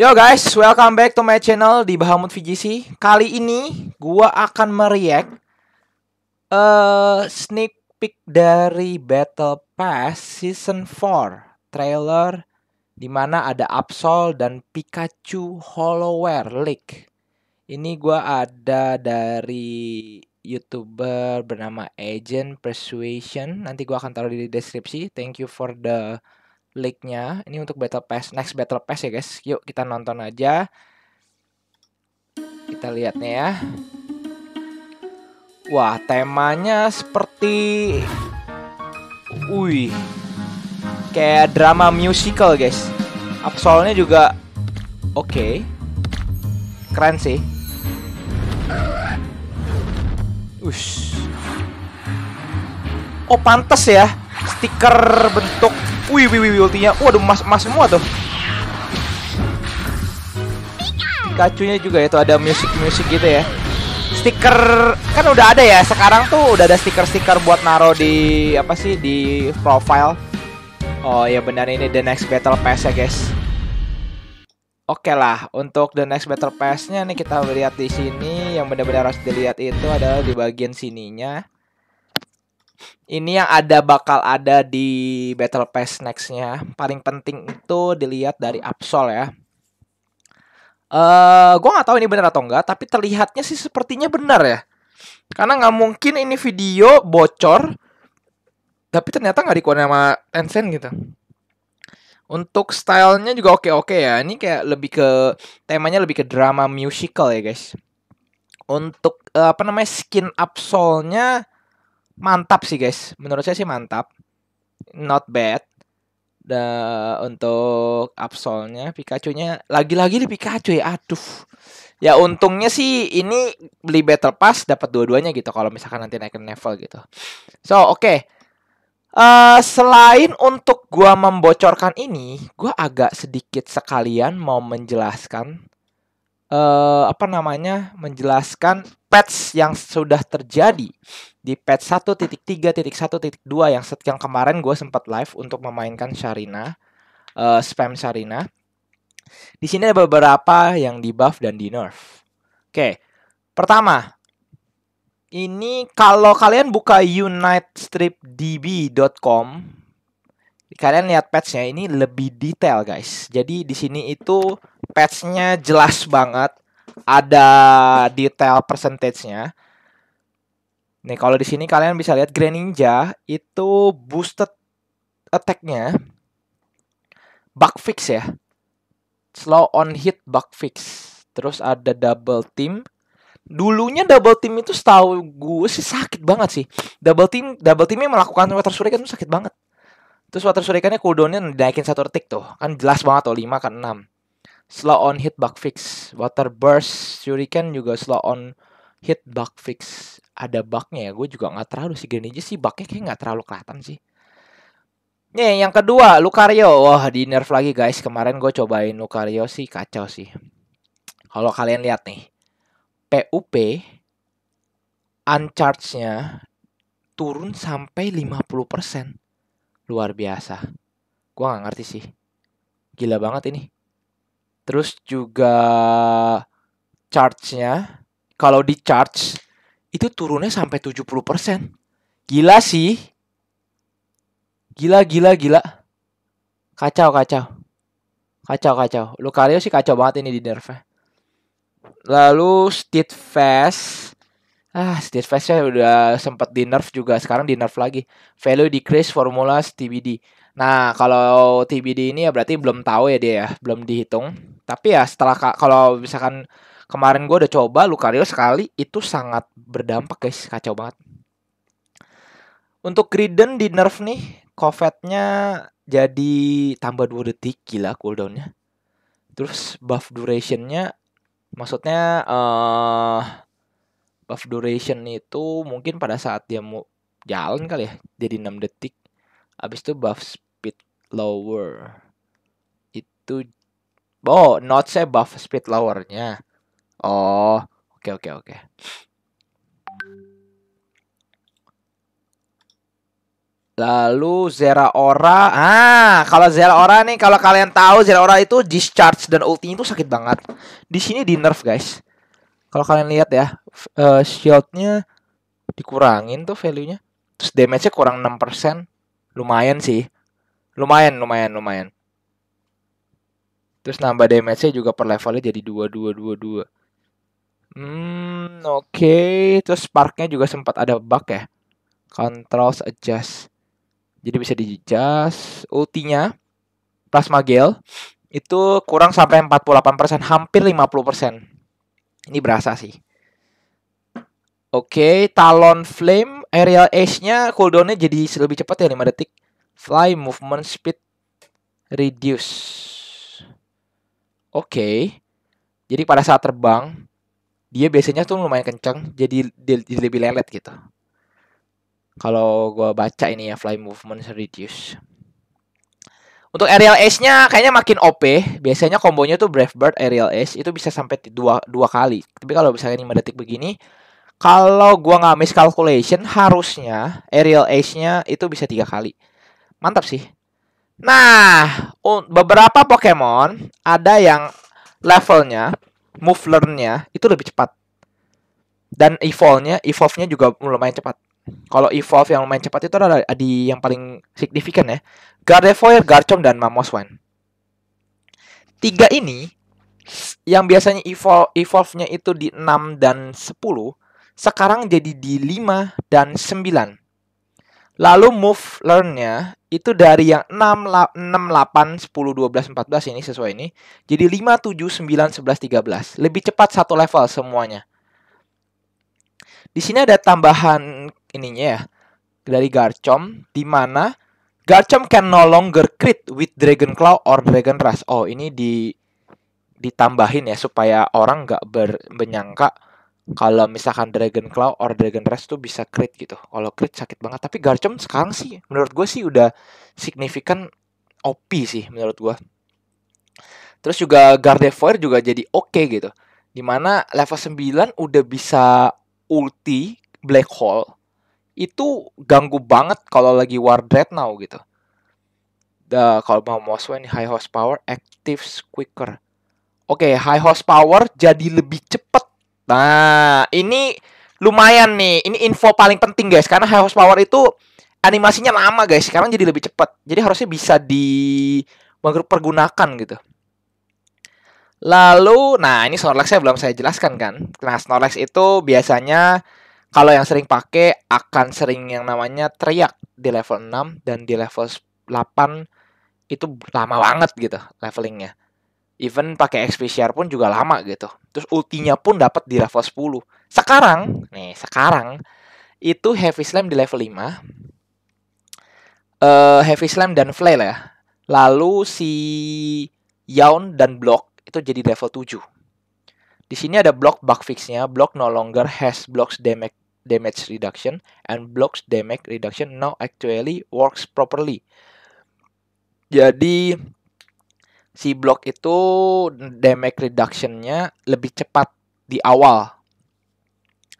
Yo guys, welcome back to my channel di Bahamut VGC. Kali ini gua akan mereak uh, eh, sneak peek dari Battle Pass Season 4 trailer di mana ada Absol dan Pikachu Hollowware leak. Ini gua ada dari YouTuber bernama Agent Persuasion. Nanti gua akan taruh di deskripsi. Thank you for the linknya. Ini untuk Battle Pass, next Battle Pass ya guys. Yuk kita nonton aja. Kita lihatnya ya. Wah, temanya seperti... Wih. Kayak drama musical guys. Absolnya juga oke. Okay. Keren sih. Ush. Oh pantes ya Stiker bentuk Wih, wih, wih, ultinya. Waduh, emas, emas semua tuh. Kacunya juga itu ya, ada musik-musik gitu ya. Stiker kan udah ada ya. Sekarang tuh udah ada stiker-stiker buat naro di apa sih di profile. Oh ya benar ini the next battle pass ya guys. Oke okay lah, untuk the next battle passnya nih kita lihat di sini yang benar-benar harus dilihat itu adalah di bagian sininya ini yang ada bakal ada di Battle Pass nextnya. Paling penting itu dilihat dari Absol ya. Uh, gua nggak tahu ini benar atau enggak, tapi terlihatnya sih sepertinya benar ya. Karena nggak mungkin ini video bocor, tapi ternyata nggak dikuatin sama Tencent gitu. Untuk stylenya juga oke-oke ya. Ini kayak lebih ke temanya lebih ke drama musical ya guys. Untuk uh, apa namanya skin Absolnya? nya mantap sih guys. Menurut saya sih mantap. Not bad. da, untuk absolnya Pikachu-nya lagi-lagi di Pikachu ya. Aduh. Ya untungnya sih ini beli Battle Pass dapat dua-duanya gitu kalau misalkan nanti naikin level gitu. So, oke. Okay. Uh, eh, selain untuk gua membocorkan ini, gua agak sedikit sekalian mau menjelaskan uh, apa namanya? menjelaskan patch yang sudah terjadi di patch 1.3.1.2 yang set yang kemarin gue sempat live untuk memainkan Sharina uh, spam Sharina. Di sini ada beberapa yang di buff dan di nerf. Oke, pertama ini kalau kalian buka unitestripdb.com kalian lihat patchnya ini lebih detail guys. Jadi di sini itu patchnya jelas banget, ada detail percentage-nya Nih kalau di sini kalian bisa lihat Greninja itu boosted attack-nya bug fix ya. Slow on hit bug fix. Terus ada double team. Dulunya double team itu setahu gue sih sakit banget sih. Double team double team yang melakukan water shuriken itu sakit banget. Terus water shurikennya cooldownnya dinaikin satu detik tuh. Kan jelas banget tuh 5 kan 6. Slow on hit bug fix. Water burst shuriken juga slow on hit bug fix ada bugnya ya gue juga nggak terlalu sih Greninja sih bugnya kayak nggak terlalu kelihatan sih Nih yang kedua Lucario Wah di nerf lagi guys Kemarin gue cobain Lucario sih kacau sih Kalau kalian lihat nih PUP Uncharge-nya Turun sampai 50% Luar biasa Gue gak ngerti sih Gila banget ini Terus juga Charge-nya Kalau di charge itu turunnya sampai 70%. Gila sih. Gila, gila, gila. Kacau, kacau. Kacau, kacau. Lucario sih kacau banget ini di nerf. Lalu State Fest. Ah, State ya udah sempat di nerf juga. Sekarang di nerf lagi. Value decrease formula TBD. Nah, kalau TBD ini ya berarti belum tahu ya dia ya. Belum dihitung. Tapi ya setelah kalau misalkan Kemarin gue udah coba Lucario sekali itu sangat berdampak guys, kacau banget. Untuk Griden di nerf nih, covetnya jadi tambah 2 detik gila cooldownnya. Terus buff durationnya, maksudnya uh, buff duration itu mungkin pada saat dia mau jalan kali ya, jadi 6 detik. Abis itu buff speed lower. Itu, oh, not say buff speed lowernya. Oh, oke oke oke. Lalu Zera Ora. Ah, kalau Ora nih kalau kalian tahu Ora itu discharge dan ultinya itu sakit banget. Di sini di nerf, guys. Kalau kalian lihat ya, uh, shieldnya dikurangin tuh value-nya. Terus damage-nya kurang 6%. Lumayan sih. Lumayan, lumayan, lumayan. Terus nambah damage-nya juga per levelnya jadi 2 2 2 2. Hmm, oke. Okay. Terus sparknya juga sempat ada bug ya. Controls adjust. Jadi bisa di adjust. Ultinya plasma gel itu kurang sampai 48%, hampir 50%. Ini berasa sih. Oke, okay, Talon Flame Aerial Ace-nya cooldown-nya jadi lebih cepat ya 5 detik. Fly movement speed reduce. Oke. Okay. Jadi pada saat terbang dia biasanya tuh lumayan kencang jadi, jadi lebih lelet gitu kalau gua baca ini ya fly movement reduce untuk aerial ace-nya kayaknya makin OP. Biasanya kombonya tuh Brave Bird aerial ace itu bisa sampai dua, dua kali. Tapi kalau misalnya 5 detik begini, kalau gua nggak miscalculation harusnya aerial ace-nya itu bisa tiga kali. Mantap sih. Nah, beberapa Pokemon ada yang levelnya move learn-nya itu lebih cepat. Dan evolve-nya, evolve-nya juga lumayan cepat. Kalau evolve yang lumayan cepat itu adalah di yang paling signifikan ya. Gardevoir, Garchomp, dan Mamoswine. Tiga ini yang biasanya evolve evolve-nya itu di 6 dan 10, sekarang jadi di 5 dan 9. Lalu move learn-nya itu dari yang 6, 6, 8, 10, 12, 14 ini sesuai ini. Jadi 5, 7, 9, 11, 13. Lebih cepat satu level semuanya. Di sini ada tambahan ininya ya. Dari Garchomp. di mana Garchomp can no longer crit with Dragon Claw or Dragon Rush. Oh ini di ditambahin ya supaya orang nggak menyangka. Ber, kalau misalkan Dragon Claw or Dragon Rest tuh bisa crit gitu. Kalau crit sakit banget. Tapi Garchomp sekarang sih menurut gue sih udah signifikan OP sih menurut gue. Terus juga Gardevoir juga jadi oke okay gitu. Dimana level 9 udah bisa ulti Black Hole. Itu ganggu banget kalau lagi War Now gitu. kalau mau Moswe ini high horsepower Active quicker. Oke, okay, high horsepower jadi lebih cepat Nah, ini lumayan nih. Ini info paling penting guys karena power itu animasinya lama guys. Sekarang jadi lebih cepat. Jadi harusnya bisa di pergunakan gitu. Lalu, nah ini snorlax saya belum saya jelaskan kan. Nah, Snorlax itu biasanya kalau yang sering pakai akan sering yang namanya teriak di level 6 dan di level 8 itu lama banget gitu levelingnya even pakai XPCR pun juga lama gitu. Terus ultinya pun dapat di level 10. Sekarang, nih sekarang itu Heavy Slam di level 5. Uh, eh, heavy Slam dan Flail ya. Lalu si Yawn dan Block itu jadi level 7. Di sini ada block bug fixnya. Block no longer has blocks damage damage reduction and blocks damage reduction now actually works properly. Jadi si block itu damage reductionnya lebih cepat di awal.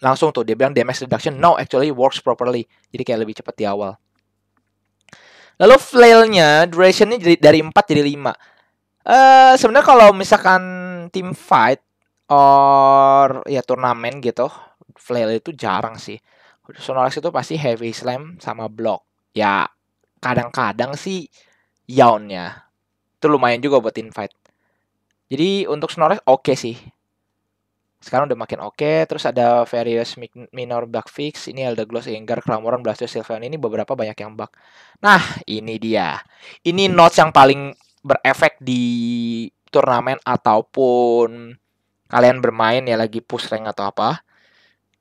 Langsung tuh dia bilang damage reduction no actually works properly. Jadi kayak lebih cepat di awal. Lalu flail durationnya jadi dari 4 jadi 5. Uh, eh, sebenarnya kalau misalkan team fight or ya turnamen gitu, flail itu jarang sih. Sonorex itu pasti heavy slam sama block. Ya kadang-kadang sih yawnnya itu lumayan juga buat invite. Jadi untuk Snorlax oke okay sih. Sekarang udah makin oke. Okay. Terus ada various minor bug fix. Ini Gloss Gengar, Cramoran, Blastoise, Sylveon. Ini beberapa banyak yang bug. Nah, ini dia. Ini notes yang paling berefek di turnamen ataupun kalian bermain ya lagi push rank atau apa.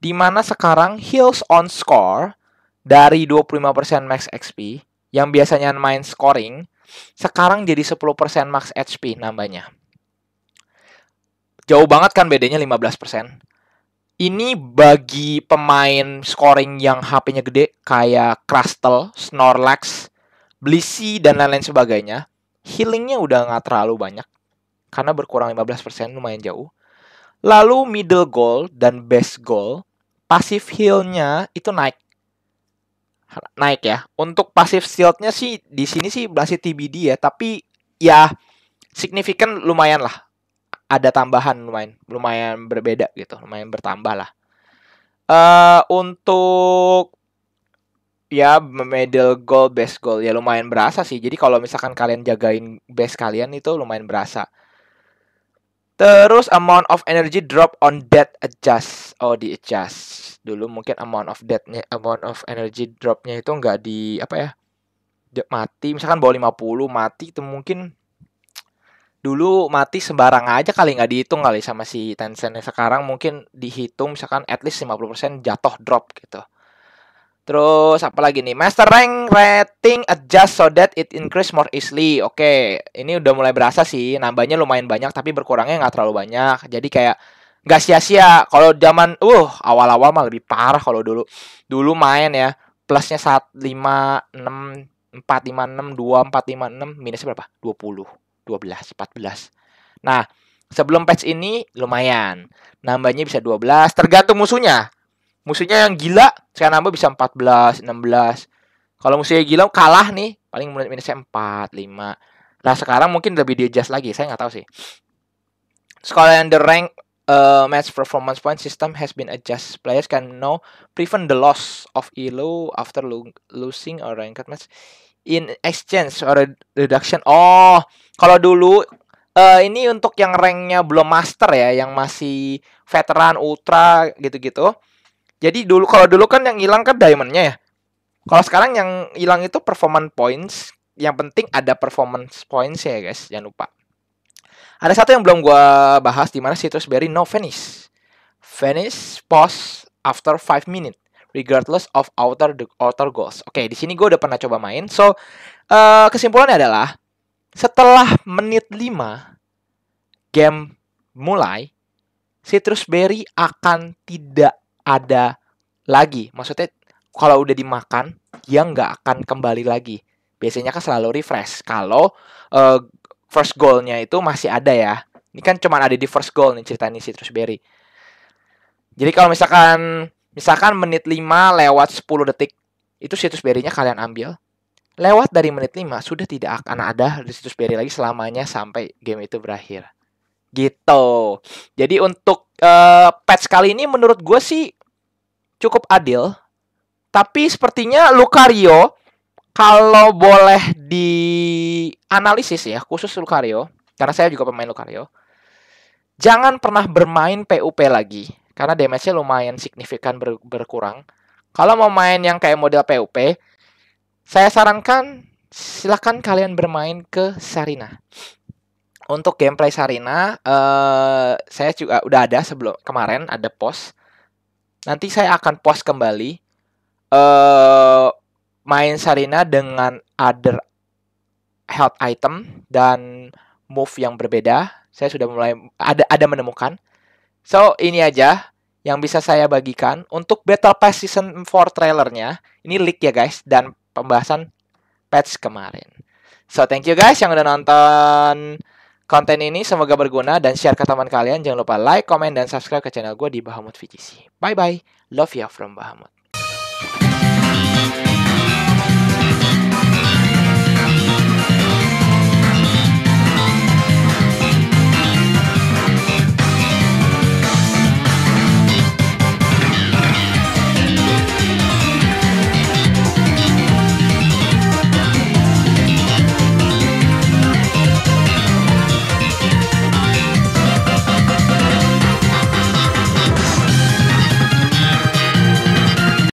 Dimana sekarang heals on score dari 25% max XP yang biasanya main scoring sekarang jadi 10% max HP nambahnya. Jauh banget kan bedanya 15%. Ini bagi pemain scoring yang HP-nya gede kayak Crustel, Snorlax, Blissey, dan lain-lain sebagainya. Healingnya udah nggak terlalu banyak. Karena berkurang 15% lumayan jauh. Lalu middle goal dan best goal, pasif heal-nya itu naik naik ya. Untuk pasif shieldnya sih di sini sih masih TBD ya, tapi ya signifikan lumayan lah. Ada tambahan lumayan, lumayan berbeda gitu, lumayan bertambah lah. Uh, untuk ya medal gold best gold ya lumayan berasa sih. Jadi kalau misalkan kalian jagain best kalian itu lumayan berasa. Terus amount of energy drop on that adjust. Oh, di adjust. Dulu mungkin amount of debtnya, amount of energy dropnya itu nggak di apa ya? mati misalkan bawah 50 mati itu mungkin dulu mati sembarang aja kali nggak dihitung kali sama si Tencent sekarang mungkin dihitung misalkan at least 50% jatuh drop gitu. Terus apa lagi nih? Master rank rating adjust so that it increase more easily. Oke, okay. ini udah mulai berasa sih. Nambahnya lumayan banyak tapi berkurangnya nggak terlalu banyak. Jadi kayak nggak sia-sia. Kalau zaman uh awal-awal mah lebih parah kalau dulu. Dulu main ya plusnya saat 5 6 4 5 6 2 4 5 6 minusnya berapa? 20, 12, 14. Nah, sebelum patch ini lumayan. Nambahnya bisa 12 tergantung musuhnya musuhnya yang gila saya nambah bisa 14, 16. Kalau musuhnya gila kalah nih paling minusnya 4, 5. Nah sekarang mungkin lebih di adjust lagi, saya nggak tahu sih. sekolah yang the rank uh, eh, match performance point system has been adjust Players can now prevent the loss of elo after lo losing a ranked match in exchange or reduction. Oh, kalau dulu uh, ini untuk yang ranknya belum master ya, yang masih veteran, ultra gitu-gitu. Jadi dulu kalau dulu kan yang hilang kan diamondnya ya. Kalau sekarang yang hilang itu performance points. Yang penting ada performance points ya guys, jangan lupa. Ada satu yang belum gua bahas di mana citrus berry no finish. Finish pause after 5 minutes regardless of outer the outer goals. Oke, okay, di sini gue udah pernah coba main. So, uh, kesimpulannya adalah setelah menit 5 game mulai, citrus berry akan tidak ada lagi. Maksudnya kalau udah dimakan, dia nggak akan kembali lagi. Biasanya kan selalu refresh. Kalau uh, first goalnya itu masih ada ya. Ini kan cuma ada di first goal nih ceritanya citrus Berry. Jadi kalau misalkan misalkan menit 5 lewat 10 detik itu situs berry-nya kalian ambil. Lewat dari menit 5 sudah tidak akan ada di situs berry lagi selamanya sampai game itu berakhir. Gitu. Jadi untuk uh, patch kali ini menurut gue sih cukup adil. Tapi sepertinya Lucario kalau boleh dianalisis ya, khusus Lucario, karena saya juga pemain Lucario. Jangan pernah bermain PUP lagi karena damage-nya lumayan signifikan ber berkurang. Kalau mau main yang kayak model PUP, saya sarankan silahkan kalian bermain ke Sarina untuk gameplay Sarina uh, saya juga udah ada sebelum kemarin ada post. Nanti saya akan post kembali uh, main Sarina dengan other health item dan move yang berbeda. Saya sudah mulai ada ada menemukan. So, ini aja yang bisa saya bagikan untuk Battle Pass Season 4 trailernya. Ini leak ya guys dan pembahasan patch kemarin. So, thank you guys yang udah nonton konten ini semoga berguna dan share ke teman kalian. Jangan lupa like, comment, dan subscribe ke channel gue di Bahamut VGC. Bye-bye. Love you ya from Bahamut.